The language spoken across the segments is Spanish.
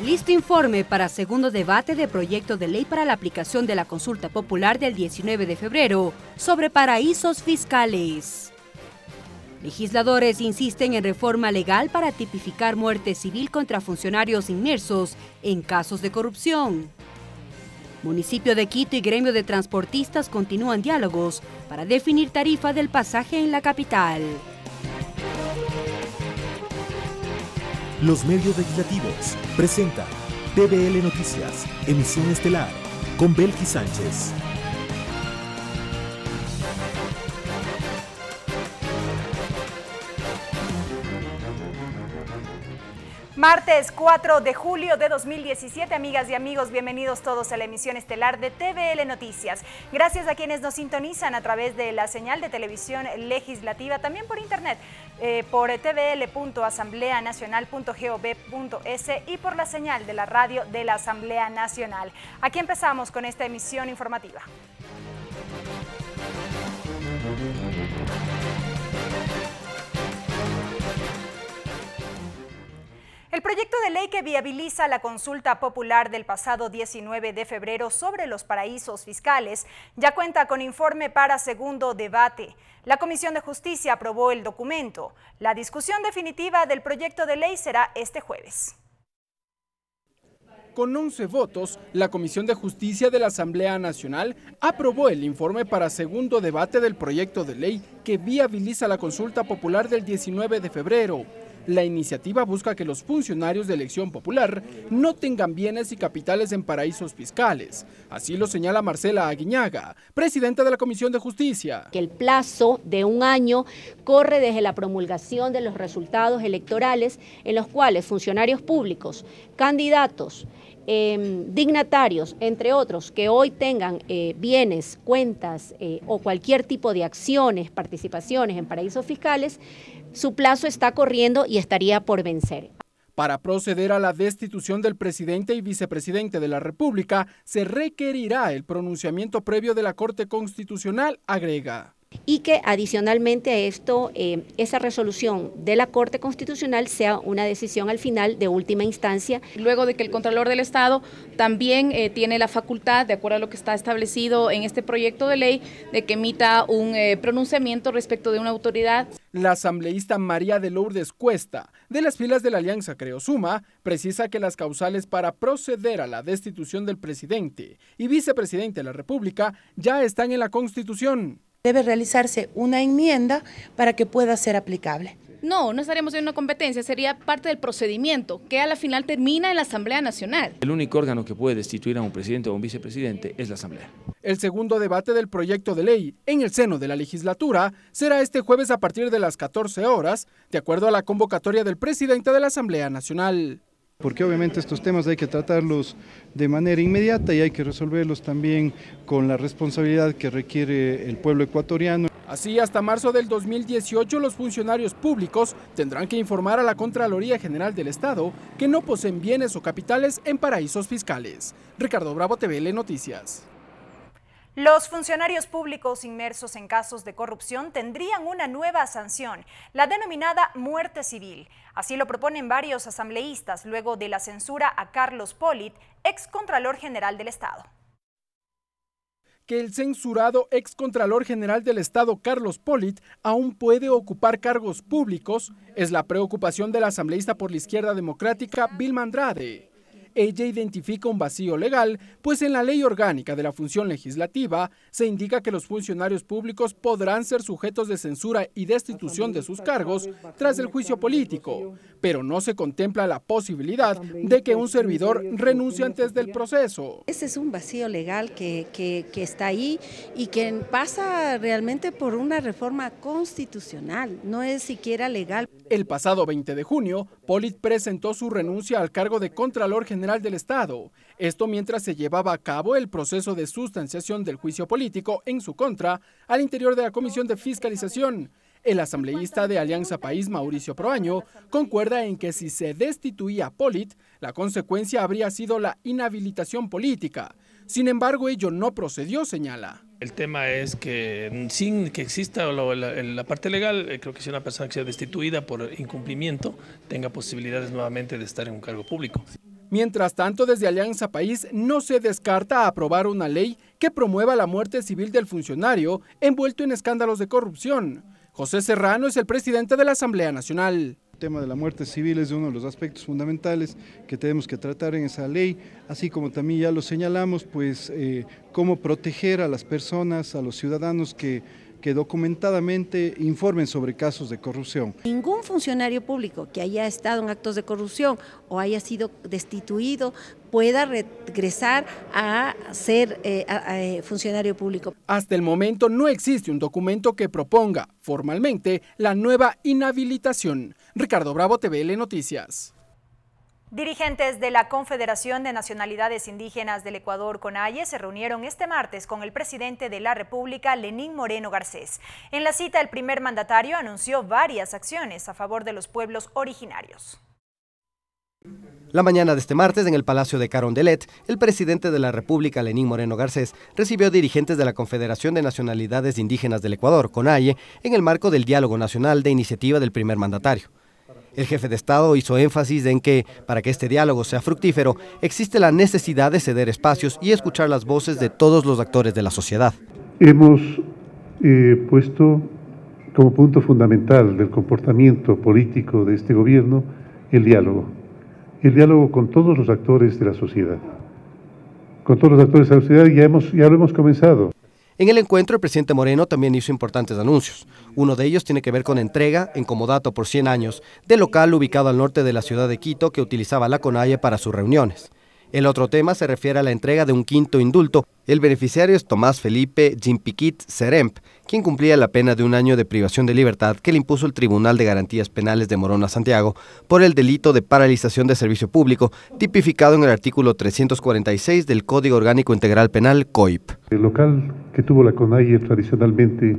Listo informe para segundo debate de proyecto de ley para la aplicación de la consulta popular del 19 de febrero sobre paraísos fiscales. Legisladores insisten en reforma legal para tipificar muerte civil contra funcionarios inmersos en casos de corrupción. Municipio de Quito y gremio de transportistas continúan diálogos para definir tarifa del pasaje en la capital. Los medios legislativos presentan TVL Noticias, emisión estelar, con Belki Sánchez. Martes 4 de julio de 2017, amigas y amigos, bienvenidos todos a la emisión estelar de TVL Noticias. Gracias a quienes nos sintonizan a través de la señal de televisión legislativa, también por internet, eh, por tvl.asambleanacional.gov.es y por la señal de la radio de la Asamblea Nacional. Aquí empezamos con esta emisión informativa. El proyecto de ley que viabiliza la consulta popular del pasado 19 de febrero sobre los paraísos fiscales ya cuenta con informe para segundo debate. La Comisión de Justicia aprobó el documento. La discusión definitiva del proyecto de ley será este jueves. Con 11 votos, la Comisión de Justicia de la Asamblea Nacional aprobó el informe para segundo debate del proyecto de ley que viabiliza la consulta popular del 19 de febrero. La iniciativa busca que los funcionarios de elección popular no tengan bienes y capitales en paraísos fiscales. Así lo señala Marcela Aguiñaga, presidenta de la Comisión de Justicia. Que el plazo de un año corre desde la promulgación de los resultados electorales en los cuales funcionarios públicos, candidatos, em, dignatarios, entre otros, que hoy tengan eh, bienes, cuentas eh, o cualquier tipo de acciones, participaciones en paraísos fiscales, su plazo está corriendo y estaría por vencer. Para proceder a la destitución del presidente y vicepresidente de la República, se requerirá el pronunciamiento previo de la Corte Constitucional, agrega. Y que adicionalmente a esto, eh, esa resolución de la Corte Constitucional sea una decisión al final de última instancia. Luego de que el Contralor del Estado también eh, tiene la facultad, de acuerdo a lo que está establecido en este proyecto de ley, de que emita un eh, pronunciamiento respecto de una autoridad. La asambleísta María de Lourdes Cuesta, de las filas de la Alianza Creosuma, precisa que las causales para proceder a la destitución del presidente y vicepresidente de la República ya están en la Constitución. Debe realizarse una enmienda para que pueda ser aplicable. No, no estaríamos en una competencia, sería parte del procedimiento que a la final termina en la Asamblea Nacional. El único órgano que puede destituir a un presidente o un vicepresidente es la Asamblea. El segundo debate del proyecto de ley en el seno de la legislatura será este jueves a partir de las 14 horas, de acuerdo a la convocatoria del presidente de la Asamblea Nacional porque obviamente estos temas hay que tratarlos de manera inmediata y hay que resolverlos también con la responsabilidad que requiere el pueblo ecuatoriano. Así, hasta marzo del 2018, los funcionarios públicos tendrán que informar a la Contraloría General del Estado que no poseen bienes o capitales en paraísos fiscales. Ricardo Bravo, TVL Noticias. Los funcionarios públicos inmersos en casos de corrupción tendrían una nueva sanción, la denominada muerte civil. Así lo proponen varios asambleístas luego de la censura a Carlos ex excontralor general del Estado. Que el censurado excontralor general del Estado Carlos Polit aún puede ocupar cargos públicos es la preocupación del asambleísta por la izquierda democrática Vilma Andrade. Ella identifica un vacío legal, pues en la ley orgánica de la función legislativa se indica que los funcionarios públicos podrán ser sujetos de censura y destitución de sus cargos tras el juicio político, pero no se contempla la posibilidad de que un servidor renuncie antes del proceso. Ese es un vacío legal que, está ahí y que pasa realmente por una reforma constitucional, no es siquiera legal. El pasado 20 de junio, Polit presentó su renuncia al cargo de Contralor General del Estado. Esto mientras se llevaba a cabo el proceso de sustanciación del juicio político en su contra al interior de la Comisión de Fiscalización. El asambleísta de Alianza País, Mauricio Proaño, concuerda en que si se destituía a Polit, la consecuencia habría sido la inhabilitación política. Sin embargo, ello no procedió, señala. El tema es que sin que exista la, parte legal, eh, creo que si una persona que sea destituida por incumplimiento tenga posibilidades nuevamente de estar en un cargo público. Mientras tanto, desde Alianza País no se descarta aprobar una ley que promueva la muerte civil del funcionario envuelto en escándalos de corrupción. José Serrano es el presidente de la Asamblea Nacional tema de la muerte civil es uno de los aspectos fundamentales que tenemos que tratar en esa ley, así como también ya lo señalamos, pues eh, cómo proteger a las personas, a los ciudadanos que documentadamente informen sobre casos de corrupción. Ningún funcionario público que haya estado en actos de corrupción o haya sido destituido pueda regresar a ser eh, eh, funcionario público. Hasta el momento no existe un documento que proponga formalmente la nueva inhabilitación. Ricardo Bravo, TVL Noticias. Dirigentes de la Confederación de Nacionalidades Indígenas del Ecuador, CONAIE, se reunieron este martes con el presidente de la República, Lenín Moreno Garcés. En la cita, el primer mandatario anunció varias acciones a favor de los pueblos originarios. La mañana de este martes, en el Palacio de Carondelet, el presidente de la República, Lenín Moreno Garcés, recibió dirigentes de la Confederación de Nacionalidades Indígenas del Ecuador, CONAIE, en el marco del Diálogo Nacional de Iniciativa del Primer Mandatario. El jefe de Estado hizo énfasis en que, para que este diálogo sea fructífero, existe la necesidad de ceder espacios y escuchar las voces de todos los actores de la sociedad. Hemos eh, puesto como punto fundamental del comportamiento político de este gobierno el diálogo. El diálogo con todos los actores de la sociedad. Con todos los actores de la sociedad ya, hemos, ya lo hemos comenzado. En el encuentro, el presidente Moreno también hizo importantes anuncios. Uno de ellos tiene que ver con entrega, en comodato por 100 años, del local ubicado al norte de la ciudad de Quito que utilizaba la CONAIE para sus reuniones. El otro tema se refiere a la entrega de un quinto indulto. El beneficiario es Tomás Felipe Jimpiquit Seremp, quien cumplía la pena de un año de privación de libertad que le impuso el Tribunal de Garantías Penales de Morona Santiago por el delito de paralización de servicio público, tipificado en el artículo 346 del Código Orgánico Integral Penal COIP. El local que tuvo la CONAIE tradicionalmente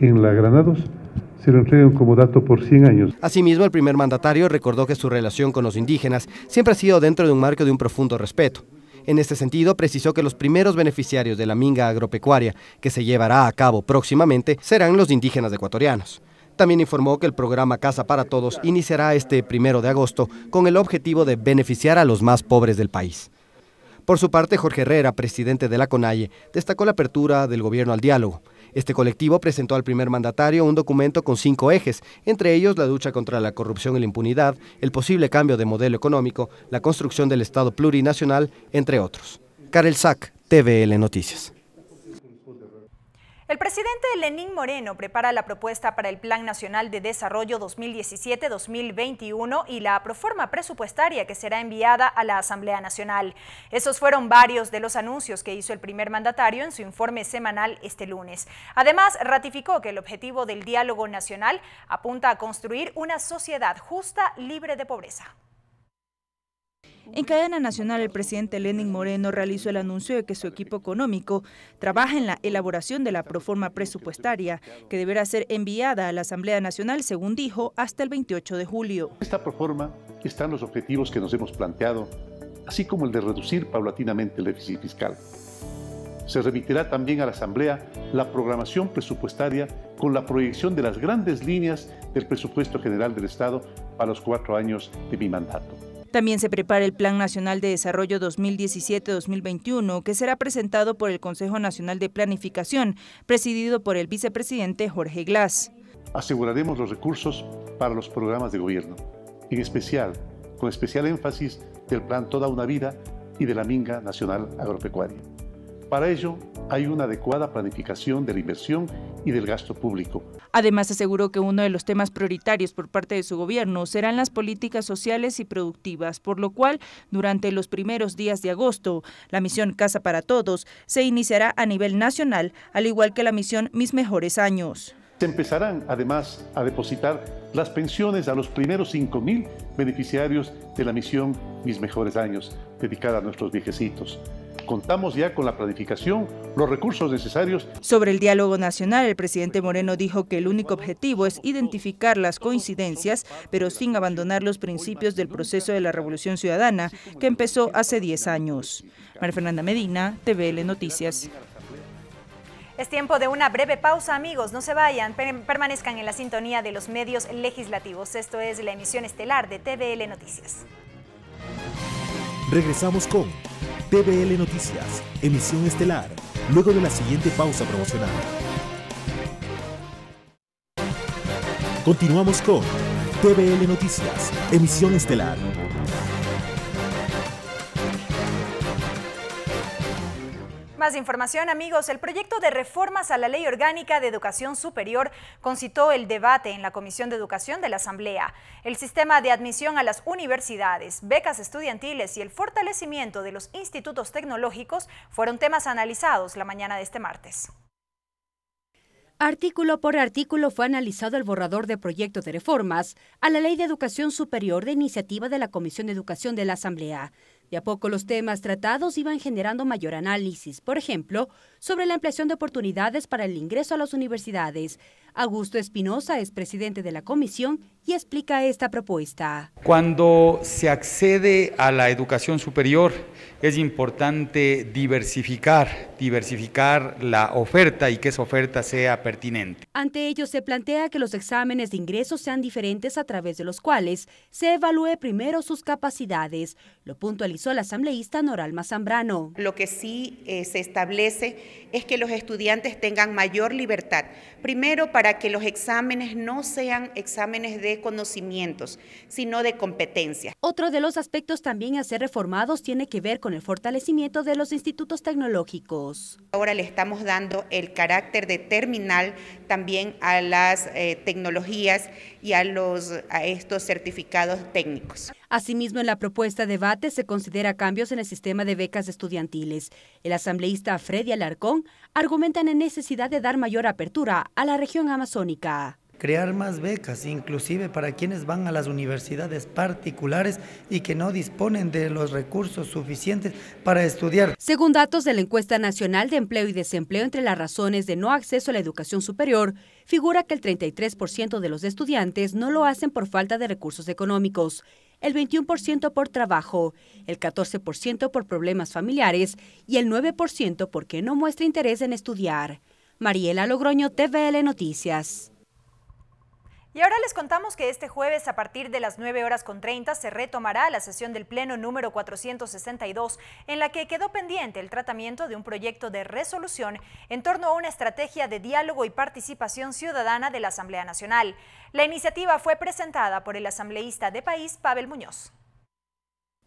en la Granados, se lo entregan como dato por 100 años. Asimismo, el primer mandatario recordó que su relación con los indígenas siempre ha sido dentro de un marco de un profundo respeto. En este sentido, precisó que los primeros beneficiarios de la minga agropecuaria que se llevará a cabo próximamente serán los indígenas ecuatorianos. También informó que el programa Casa para Todos iniciará este primero de agosto con el objetivo de beneficiar a los más pobres del país. Por su parte, Jorge Herrera, presidente de la CONAIE, destacó la apertura del gobierno al diálogo. Este colectivo presentó al primer mandatario un documento con cinco ejes, entre ellos la lucha contra la corrupción y la impunidad, el posible cambio de modelo económico, la construcción del Estado plurinacional, entre otros. Karel Sack, TVL Noticias. El presidente Lenín Moreno prepara la propuesta para el Plan Nacional de Desarrollo 2017-2021 y la proforma presupuestaria que será enviada a la Asamblea Nacional. Esos fueron varios de los anuncios que hizo el primer mandatario en su informe semanal este lunes. Además, ratificó que el objetivo del diálogo nacional apunta a construir una sociedad justa, libre de pobreza. En cadena nacional, el presidente Lenin Moreno realizó el anuncio de que su equipo económico trabaja en la elaboración de la proforma presupuestaria, que deberá ser enviada a la Asamblea Nacional, según dijo, hasta el 28 de julio. Esta proforma están los objetivos que nos hemos planteado, así como el de reducir paulatinamente el déficit fiscal. Se remitirá también a la Asamblea la programación presupuestaria con la proyección de las grandes líneas del presupuesto general del Estado para los cuatro años de mi mandato. También se prepara el Plan Nacional de Desarrollo 2017-2021, que será presentado por el Consejo Nacional de Planificación, presidido por el vicepresidente Jorge Glass. Aseguraremos los recursos para los programas de gobierno, en especial, con especial énfasis del Plan Toda una Vida y de la Minga Nacional Agropecuaria. Para ello, hay una adecuada planificación de la inversión y del gasto público. Además, aseguró que uno de los temas prioritarios por parte de su gobierno serán las políticas sociales y productivas, por lo cual, durante los primeros días de agosto, la misión Casa para Todos se iniciará a nivel nacional, al igual que la misión Mis Mejores Años. Se empezarán además a depositar las pensiones a los primeros 5.000 beneficiarios de la misión Mis Mejores Años, dedicada a nuestros viejecitos contamos ya con la planificación, los recursos necesarios. Sobre el diálogo nacional, el presidente Moreno dijo que el único objetivo es identificar las coincidencias, pero sin abandonar los principios del proceso de la Revolución Ciudadana, que empezó hace 10 años. María Fernanda Medina, TVL Noticias. Es tiempo de una breve pausa, amigos. No se vayan, permanezcan en la sintonía de los medios legislativos. Esto es la emisión estelar de TVL Noticias. Regresamos con TVL Noticias, emisión estelar, luego de la siguiente pausa promocional. Continuamos con TVL Noticias, emisión estelar. Más información, amigos. El proyecto de reformas a la Ley Orgánica de Educación Superior concitó el debate en la Comisión de Educación de la Asamblea. El sistema de admisión a las universidades, becas estudiantiles y el fortalecimiento de los institutos tecnológicos fueron temas analizados la mañana de este martes. Artículo por artículo fue analizado el borrador de proyecto de reformas a la Ley de Educación Superior de iniciativa de la Comisión de Educación de la Asamblea. De a poco los temas tratados iban generando mayor análisis. Por ejemplo, sobre la ampliación de oportunidades para el ingreso a las universidades. Augusto Espinosa es presidente de la comisión y explica esta propuesta. Cuando se accede a la educación superior es importante diversificar, diversificar la oferta y que esa oferta sea pertinente. Ante ello se plantea que los exámenes de ingreso sean diferentes a través de los cuales se evalúe primero sus capacidades. Lo puntualizó la asambleísta Noralma Zambrano. Lo que sí eh, se establece es que los estudiantes tengan mayor libertad. Primero, para que los exámenes no sean exámenes de conocimientos, sino de competencias. Otro de los aspectos también a ser reformados tiene que ver con el fortalecimiento de los institutos tecnológicos. Ahora le estamos dando el carácter de terminal también a las eh, tecnologías y a estos certificados técnicos. Asimismo, en la propuesta de debate se considera cambios en el sistema de becas estudiantiles. El asambleísta Freddy Alarcón argumenta la necesidad de dar mayor apertura a la región amazónica crear más becas, inclusive para quienes van a las universidades particulares y que no disponen de los recursos suficientes para estudiar. Según datos de la encuesta nacional de empleo y desempleo, entre las razones de no acceso a la educación superior, figura que el 33% de los estudiantes no lo hacen por falta de recursos económicos el 21% por trabajo, el 14% por problemas familiares y el 9% porque no muestra interés en estudiar. Mariela Logroño, TVL Noticias. Y ahora les contamos que este jueves a partir de las 9 horas con 30 se retomará la sesión del Pleno número 462 en la que quedó pendiente el tratamiento de un proyecto de resolución en torno a una estrategia de diálogo y participación ciudadana de la Asamblea Nacional. La iniciativa fue presentada por el asambleísta de país Pavel Muñoz.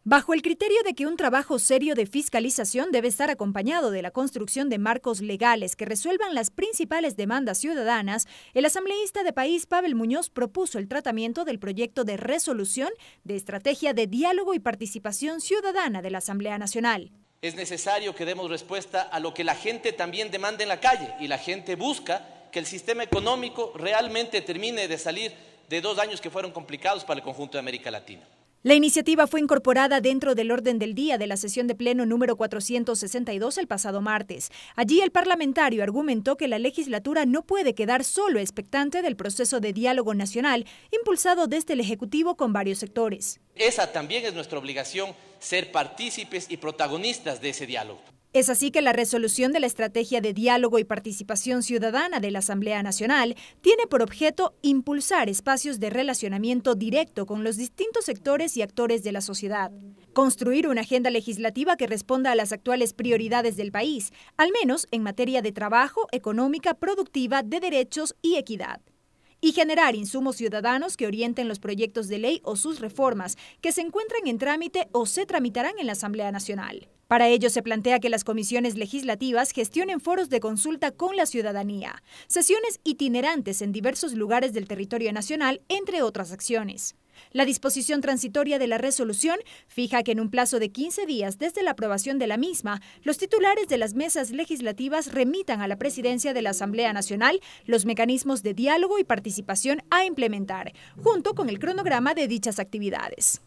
Bajo el criterio de que un trabajo serio de fiscalización debe estar acompañado de la construcción de marcos legales que resuelvan las principales demandas ciudadanas, el asambleísta de país Pavel Muñoz propuso el tratamiento del proyecto de resolución de estrategia de diálogo y participación ciudadana de la Asamblea Nacional. Es necesario que demos respuesta a lo que la gente también demanda en la calle y la gente busca que el sistema económico realmente termine de salir de dos años que fueron complicados para el conjunto de América Latina. La iniciativa fue incorporada dentro del orden del día de la sesión de pleno número 462 el pasado martes. Allí el parlamentario argumentó que la legislatura no puede quedar solo expectante del proceso de diálogo nacional impulsado desde el Ejecutivo con varios sectores. Esa también es nuestra obligación, ser partícipes y protagonistas de ese diálogo. Es así que la resolución de la Estrategia de Diálogo y Participación Ciudadana de la Asamblea Nacional tiene por objeto impulsar espacios de relacionamiento directo con los distintos sectores y actores de la sociedad, construir una agenda legislativa que responda a las actuales prioridades del país, al menos en materia de trabajo, económica, productiva, de derechos y equidad y generar insumos ciudadanos que orienten los proyectos de ley o sus reformas que se encuentran en trámite o se tramitarán en la Asamblea Nacional. Para ello se plantea que las comisiones legislativas gestionen foros de consulta con la ciudadanía, sesiones itinerantes en diversos lugares del territorio nacional, entre otras acciones. La disposición transitoria de la resolución fija que en un plazo de 15 días desde la aprobación de la misma, los titulares de las mesas legislativas remitan a la presidencia de la Asamblea Nacional los mecanismos de diálogo y participación a implementar, junto con el cronograma de dichas actividades.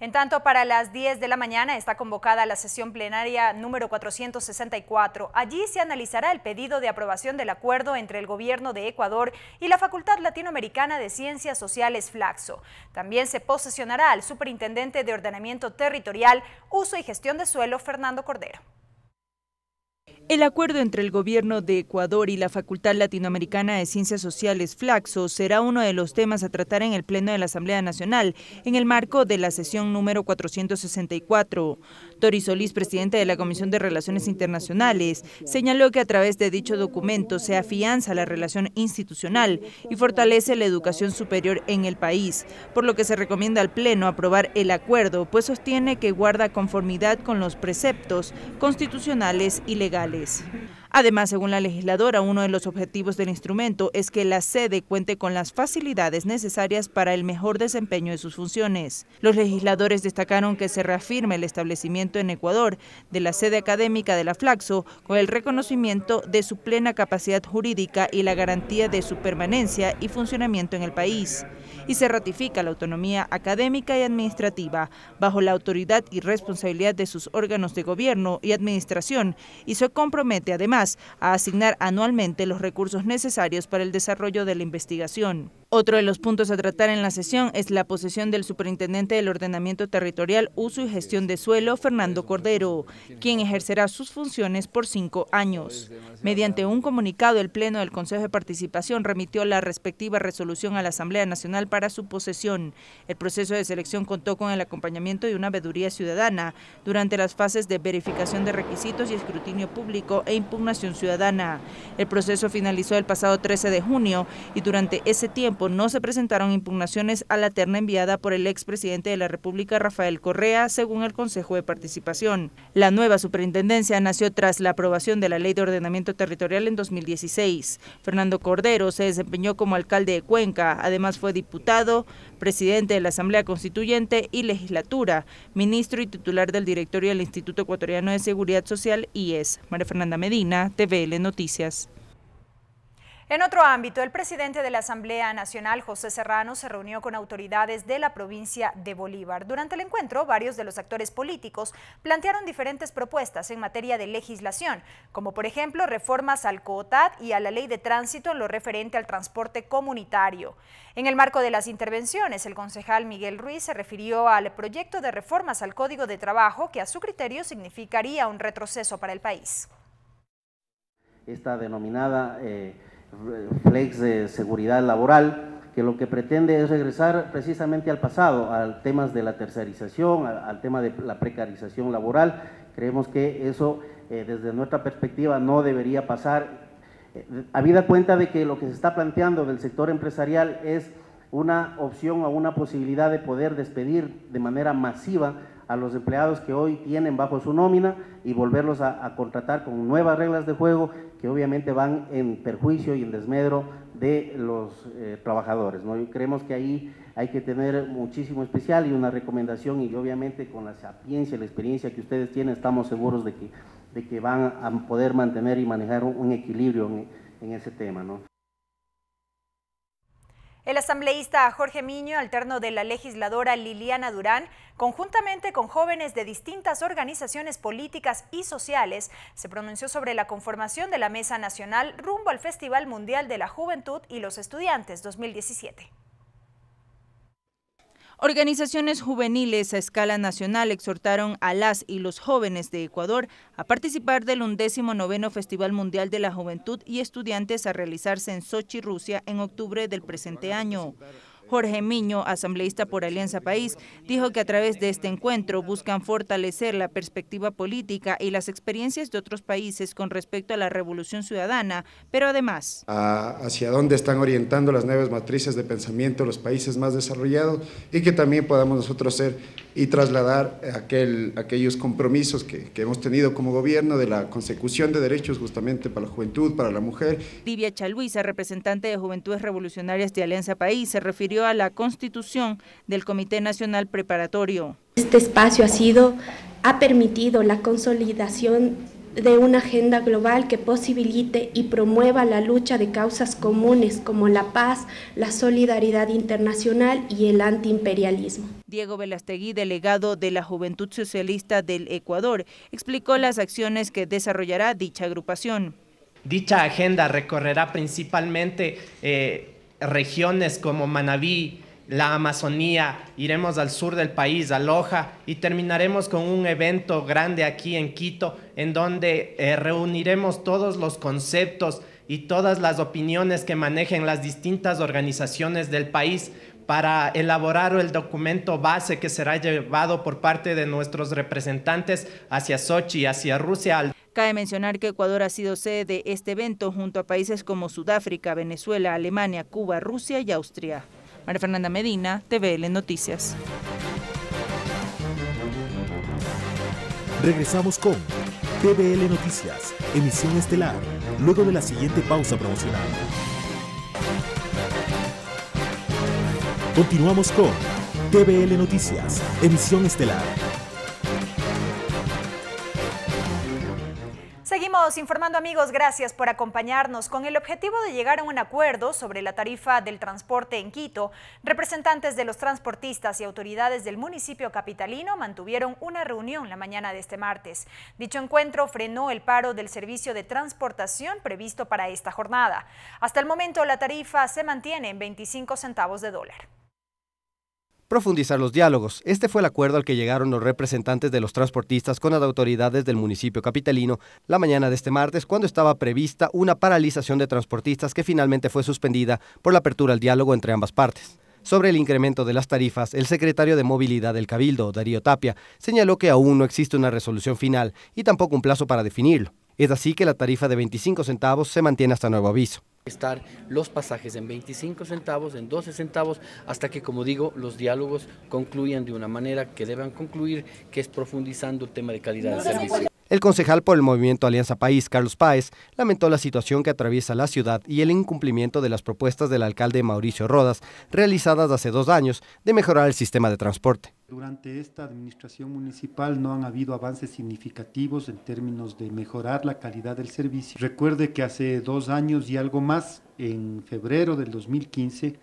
En tanto, para las 10 de la mañana está convocada la sesión plenaria número 464. Allí se analizará el pedido de aprobación del acuerdo entre el gobierno de Ecuador y la Facultad Latinoamericana de Ciencias Sociales Flaxo. También se posesionará al superintendente de Ordenamiento Territorial, Uso y Gestión de Suelo, Fernando Cordero. El acuerdo entre el gobierno de Ecuador y la Facultad Latinoamericana de Ciencias Sociales Flaxo será uno de los temas a tratar en el Pleno de la Asamblea Nacional en el marco de la sesión número 464. Tori Solís, presidente de la Comisión de Relaciones Internacionales, señaló que a través de dicho documento se afianza la relación institucional y fortalece la educación superior en el país, por lo que se recomienda al Pleno aprobar el acuerdo, pues sostiene que guarda conformidad con los preceptos constitucionales y legales. Además, según la legisladora, uno de los objetivos del instrumento es que la sede cuente con las facilidades necesarias para el mejor desempeño de sus funciones. Los legisladores destacaron que se reafirma el establecimiento en Ecuador de la sede académica de la Flaxo con el reconocimiento de su plena capacidad jurídica y la garantía de su permanencia y funcionamiento en el país. Y se ratifica la autonomía académica y administrativa bajo la autoridad y responsabilidad de sus órganos de gobierno y administración y se compromete además a asignar anualmente los recursos necesarios para el desarrollo de la investigación. Otro de los puntos a tratar en la sesión es la posesión del superintendente del ordenamiento territorial, uso y gestión de suelo, Fernando Cordero, quien ejercerá sus funciones por cinco años. Mediante un comunicado, el Pleno del Consejo de Participación remitió la respectiva resolución a la Asamblea Nacional para su posesión. El proceso de selección contó con el acompañamiento de una veeduría ciudadana durante las fases de verificación de requisitos y escrutinio público e impugnación ciudadana. El proceso finalizó el pasado 13 de junio y durante ese tiempo no se presentaron impugnaciones a la terna enviada por el expresidente de la República, Rafael Correa, según el Consejo de Participación. La nueva superintendencia nació tras la aprobación de la Ley de Ordenamiento Territorial en 2016. Fernando Cordero se desempeñó como alcalde de Cuenca, además fue diputado, presidente de la Asamblea Constituyente y legislatura, ministro y titular del directorio del Instituto Ecuatoriano de Seguridad Social, IES. María Fernanda Medina, TVL Noticias. En otro ámbito, el presidente de la Asamblea Nacional, José Serrano, se reunió con autoridades de la provincia de Bolívar. Durante el encuentro, varios de los actores políticos plantearon diferentes propuestas en materia de legislación, como por ejemplo reformas al COOTAD y a la ley de tránsito en lo referente al transporte comunitario. En el marco de las intervenciones, el concejal Miguel Ruiz se refirió al proyecto de reformas al Código de Trabajo que a su criterio significaría un retroceso para el país. Esta denominada... Eh, flex de seguridad laboral, que lo que pretende es regresar precisamente al pasado, al temas de la tercerización, al tema de la precarización laboral. Creemos que eso, eh, desde nuestra perspectiva, no debería pasar. Eh, habida cuenta de que lo que se está planteando del sector empresarial es una opción o una posibilidad de poder despedir de manera masiva a los empleados que hoy tienen bajo su nómina y volverlos a, contratar con nuevas reglas de juego que obviamente van en perjuicio y en desmedro de los eh, trabajadores. creemos que ahí hay que tener muchísimo especial y una recomendación y obviamente con la sapiencia, y la experiencia que ustedes tienen, estamos seguros de que, de que van a poder mantener y manejar un, equilibrio en, ese tema. ¿no? El asambleísta Jorge Miño, alterno de la legisladora Liliana Durán, conjuntamente con jóvenes de distintas organizaciones políticas y sociales, se pronunció sobre la conformación de la Mesa Nacional rumbo al Festival Mundial de la Juventud y los Estudiantes 2017. Organizaciones juveniles a escala nacional exhortaron a las y los jóvenes de Ecuador a participar del undécimo noveno Festival Mundial de la Juventud y Estudiantes a realizarse en Sochi, Rusia, en octubre del presente año. Jorge Miño, asambleísta por Alianza País, dijo que a través de este encuentro buscan fortalecer la perspectiva política y las experiencias de otros países con respecto a la revolución ciudadana, pero además... hacia dónde están orientando las nuevas matrices de pensamiento los países más desarrollados y que también podamos nosotros ser y trasladar aquel, aquellos compromisos que, hemos tenido como gobierno de la consecución de derechos justamente para la juventud, para la mujer. Livia Chaluisa, representante de Juventudes Revolucionarias de Alianza País, se refirió la constitución del Comité Nacional Preparatorio. Este espacio ha sido, ha permitido la consolidación de una agenda global que posibilite y promueva la lucha de causas comunes como la paz, la solidaridad internacional y el antiimperialismo. Diego Velastegui, delegado de la Juventud Socialista del Ecuador, explicó las acciones que desarrollará dicha agrupación. Dicha agenda recorrerá principalmente eh, regiones como Manabí, la Amazonía, iremos al sur del país, a Loja, y terminaremos con un evento grande aquí en Quito, en donde eh, reuniremos todos los conceptos y todas las opiniones que manejen las distintas organizaciones del país para elaborar el documento base que será llevado por parte de nuestros representantes hacia Sochi, hacia Rusia. Cabe mencionar que Ecuador ha sido sede de este evento junto a países como Sudáfrica, Venezuela, Alemania, Cuba, Rusia y Austria. María Fernanda Medina, TVL Noticias. Regresamos con TVL Noticias, emisión estelar, luego de la siguiente pausa promocional. Continuamos con TVL Noticias, emisión estelar. Seguimos informando amigos, gracias por acompañarnos. Con el objetivo de llegar a un acuerdo sobre la tarifa del transporte en Quito, representantes de los transportistas y autoridades del municipio capitalino mantuvieron una reunión la mañana de este martes. Dicho encuentro frenó el paro del servicio de transportación previsto para esta jornada. Hasta el momento la tarifa se mantiene en 25 centavos de dólar. Profundizar los diálogos. Este fue el acuerdo al que llegaron los representantes de los transportistas con las autoridades del municipio capitalino la mañana de este martes, cuando estaba prevista una paralización de transportistas que finalmente fue suspendida por la apertura al diálogo entre ambas partes. Sobre el incremento de las tarifas, el secretario de Movilidad del Cabildo, Darío Tapia, señaló que aún no existe una resolución final y tampoco un plazo para definirlo. Es así que la tarifa de 25 centavos se mantiene hasta nuevo aviso estar los pasajes en 25 centavos, en 12 centavos, hasta que, como digo, los diálogos concluyan de una manera que deban concluir, que es profundizando el tema de calidad de servicio. El concejal por el movimiento Alianza País, Carlos Páez, lamentó la situación que atraviesa la ciudad y el incumplimiento de las propuestas del alcalde Mauricio Rodas, realizadas hace dos años, de mejorar el sistema de transporte. Durante esta administración municipal no han habido avances significativos en términos de mejorar la calidad del servicio. Recuerde que hace dos años y algo más, en febrero del 2015,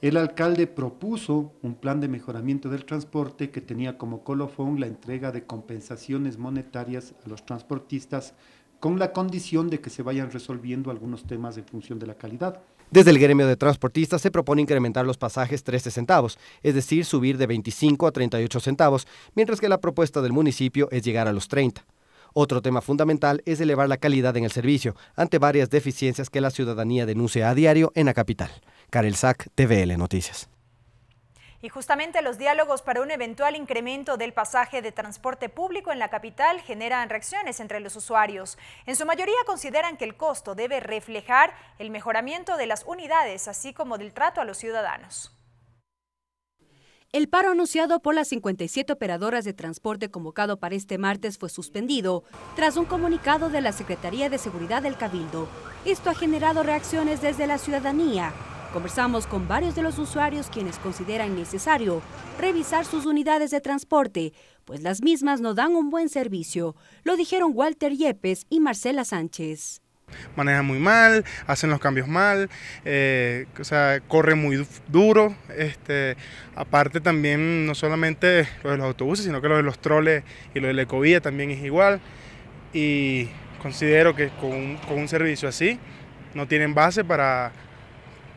el alcalde propuso un plan de mejoramiento del transporte que tenía como colofón la entrega de compensaciones monetarias a los transportistas con la condición de que se vayan resolviendo algunos temas en función de la calidad. Desde el gremio de transportistas se propone incrementar los pasajes 13 centavos, es decir, subir de 25 a 38 centavos, mientras que la propuesta del municipio es llegar a los 30. Otro tema fundamental es elevar la calidad en el servicio, ante varias deficiencias que la ciudadanía denuncia a diario en la capital. Karel Sack, TVL Noticias. Y justamente los diálogos para un eventual incremento del pasaje de transporte público en la capital generan reacciones entre los usuarios. En su mayoría consideran que el costo debe reflejar el mejoramiento de las unidades, así como del trato a los ciudadanos. El paro anunciado por las 57 operadoras de transporte convocado para este martes fue suspendido tras un comunicado de la Secretaría de Seguridad del Cabildo. Esto ha generado reacciones desde la ciudadanía, Conversamos con varios de los usuarios quienes consideran necesario revisar sus unidades de transporte, pues las mismas no dan un buen servicio. Lo dijeron Walter Yepes y Marcela Sánchez. Manejan muy mal, hacen los cambios mal, eh, o sea, corren muy duro. Este, aparte también no solamente lo de los autobuses, sino que lo de los troles y lo de la ecovía también es igual. Y considero que con un servicio así no tienen base para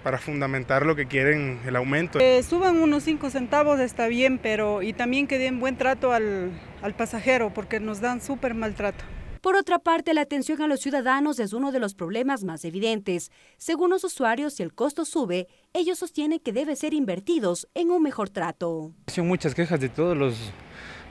para fundamentar lo que quieren, el aumento. Eh, suban unos cinco centavos está bien, pero y también que den buen trato al, pasajero, porque nos dan súper maltrato. Por otra parte, la atención a los ciudadanos es uno de los problemas más evidentes. Según los usuarios, si el costo sube, ellos sostienen que debe ser invertidos en un mejor trato. Son muchas quejas de todos los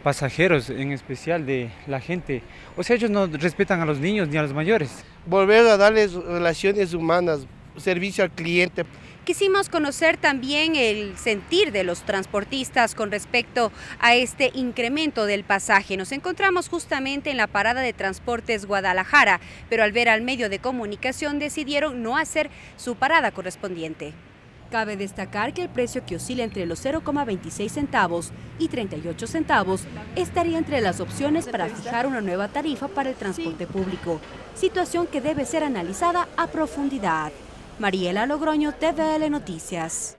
pasajeros, en especial de la gente. O sea, ellos no respetan a los niños ni a los mayores. Volver a darles relaciones humanas, servicio al cliente. Quisimos conocer también el sentir de los transportistas con respecto a este incremento del pasaje. Nos encontramos justamente en la parada de transportes Guadalajara, pero al ver al medio de comunicación decidieron no hacer su parada correspondiente. Cabe destacar que el precio que oscila entre los 0,26 centavos y 38 centavos estaría entre las opciones para fijar una nueva tarifa para el transporte público, situación que debe ser analizada a profundidad. Mariela Logroño, TVL Noticias.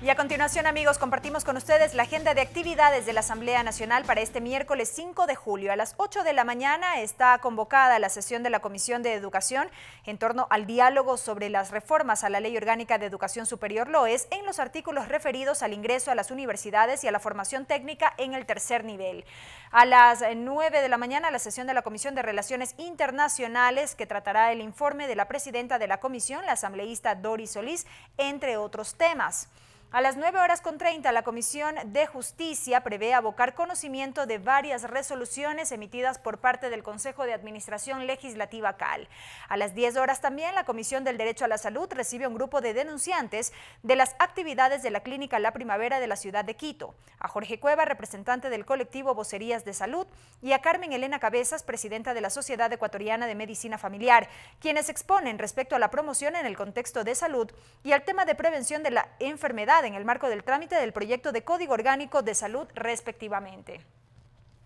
Y a continuación, amigos, compartimos con ustedes la agenda de actividades de la Asamblea Nacional para este miércoles 5 de julio. A las 8 de la mañana está convocada la sesión de la Comisión de Educación en torno al diálogo sobre las reformas a la Ley Orgánica de Educación Superior LOES en los artículos referidos al ingreso a las universidades y a la formación técnica en el tercer nivel. A las 9 de la mañana, la sesión de la Comisión de Relaciones Internacionales que tratará el informe de la presidenta de la comisión, la asambleísta Doris Solís, entre otros temas. A las 9 horas con 30, la Comisión de Justicia prevé abocar conocimiento de varias resoluciones emitidas por parte del Consejo de Administración Legislativa CAL. A las 10 horas también, la Comisión del Derecho a la Salud recibe un grupo de denunciantes de las actividades de la Clínica La Primavera de la ciudad de Quito. A Jorge Cueva, representante del colectivo Vocerías de Salud, y a Carmen Elena Cabezas, presidenta de la Sociedad Ecuatoriana de Medicina Familiar, quienes exponen respecto a la promoción en el contexto de salud y al tema de prevención de la enfermedad en el marco del trámite del proyecto de Código Orgánico de Salud respectivamente.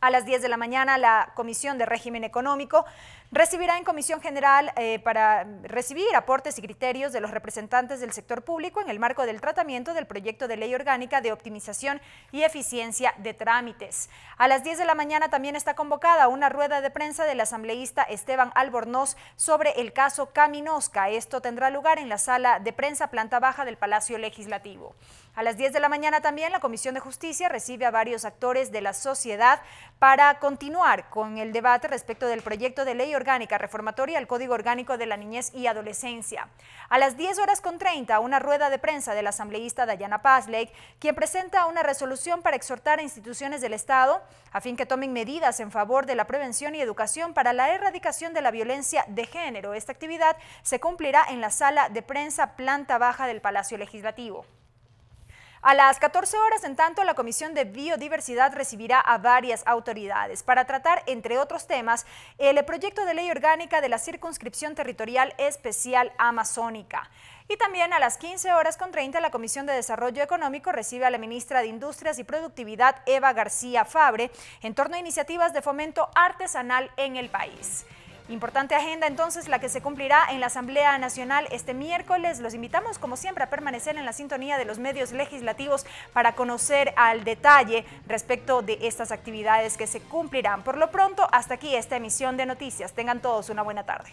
A las 10 de la mañana la Comisión de Régimen Económico recibirá en Comisión General eh, para recibir aportes y criterios de los representantes del sector público en el marco del tratamiento del proyecto de ley orgánica de optimización y eficiencia de trámites. A las 10 de la mañana también está convocada una rueda de prensa del asambleísta Esteban Albornoz sobre el caso Caminosca. Esto tendrá lugar en la sala de prensa planta baja del Palacio Legislativo. A las 10 de la mañana también la Comisión de Justicia recibe a varios actores de la sociedad para continuar con el debate respecto del proyecto de ley orgánica reformatoria al Código Orgánico de la Niñez y Adolescencia. A las 10 horas con 30, una rueda de prensa del asambleísta Dayana Pasley, quien presenta una resolución para exhortar a instituciones del Estado a fin que tomen medidas en favor de la prevención y educación para la erradicación de la violencia de género. Esta actividad se cumplirá en la sala de prensa planta baja del Palacio Legislativo. A las 14 horas, en tanto, la Comisión de Biodiversidad recibirá a varias autoridades para tratar, entre otros temas, el proyecto de ley orgánica de la circunscripción territorial especial amazónica. Y también a las 15 horas con 30 la Comisión de Desarrollo Económico recibe a la ministra de Industrias y Productividad Eva García Fabre en torno a iniciativas de fomento artesanal en el país. Importante agenda entonces la que se cumplirá en la Asamblea Nacional este miércoles. Los invitamos como siempre a permanecer en la sintonía de los medios legislativos para conocer al detalle respecto de estas actividades que se cumplirán. Por lo pronto, hasta aquí esta emisión de noticias. Tengan todos una buena tarde.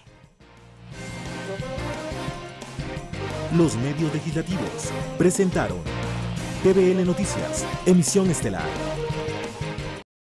Los medios legislativos presentaron TVN Noticias, emisión estelar.